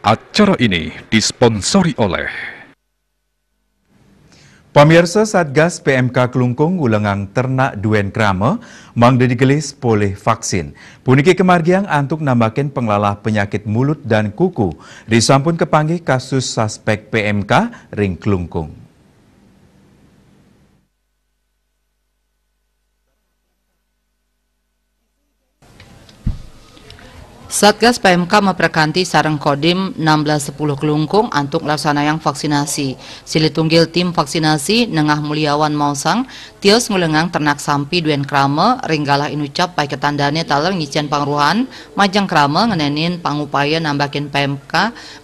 Acara ini disponsori oleh Pemirsa Satgas PMK Kelungkung ulengang ternak Duen Krama mangdedigelis oleh vaksin. Puniki kemargiang antuk nambahkan penglalah penyakit mulut dan kuku disampun kepanggih kasus suspek PMK ring Kelungkung. Satgas PMK memperkanti Sarang Kodim 1610 Kelungkung antuk laksanayang vaksinasi. Silitunggil tim vaksinasi Nengah Muliawan Mausang, Tios Ngulengang Ternak Sampi Duen Krame, Ringgalah Inucap Pai Ketandane Taler ngicen Pangruhan, Majang Krame ngenenin pangupaya nambakin PMK,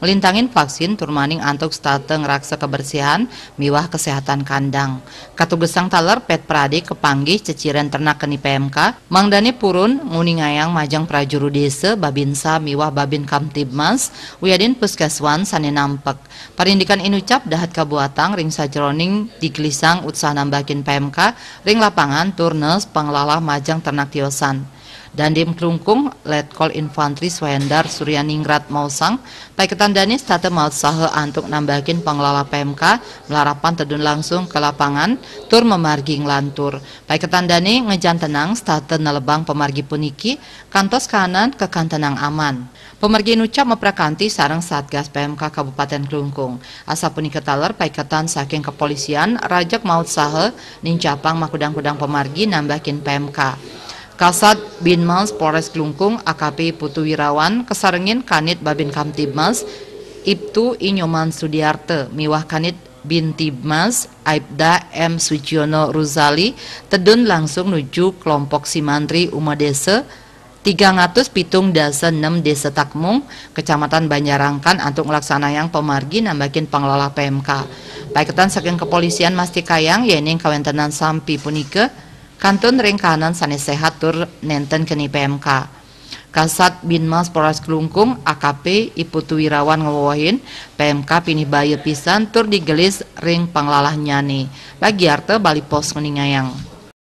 ngelintangin vaksin turmaning antuk state ngeraksa kebersihan, miwah kesehatan kandang. Katugesang Taler Pet Pradi Kepanggih Ceciren Ternak Keni PMK, Mangdani Purun, Nguningayang Majang Prajuru Desa, Babi Binsa Miwah Babin Kamtibmas Wiyadin Puskeswan Sane Nampak. Parindikan Inucap Dahat Kabuatang Ring Sajroning Diklisang Utsah Nambakin PMK Ring Lapangan Turnes Pengelola Majang Ternak Tiosan Dandim Klungkung, Letkol Infantri Swendar Suryaningrat Mausang, Paketan Dani Stata Malsahe Antuk Nambakin Pengelola PMK, Melarapan Tedun Langsung ke Lapangan, Tur Memargi Lantur. Paketan Dani ngejan tenang, State Nelebang Pemargi Puniki, Kantos Kanan ke Kantenang Aman. Pemergi Nucap meprakanti sarang Satgas PMK Kabupaten Klungkung. Asa punika taler paiketan saking kepolisian, Rajak Maut Sahe, Nincapang Makudang-kudang Pemargi Nambakin PMK. Kasat Binmas Polres Klungkung AKP Putu Wirawan kesarengin Kanit Babin Kamtibmas Ibtu Inyoman Sudiarte miwah Kanit Bintibmas Aibda M Sujiono Ruzali tedun langsung nuju kelompok Simantri Umadese 300 pitung dasa 6 desa Takmung, Kecamatan Banjarangkan untuk melaksanakan pemargi nambahin pengelola PMK. Paketan saking kepolisian Mastikayang, yening kawentenan sampi punike, Kantun Rengkanan Sehat tur nenten keni PMK. Kasat Binmas Polres Kelungkung AKP Iputu Wirawan ngowohin PMK pini bayu pisan tur digelis ring panglalah nyani. Bagi arte Bali Pos meningayang.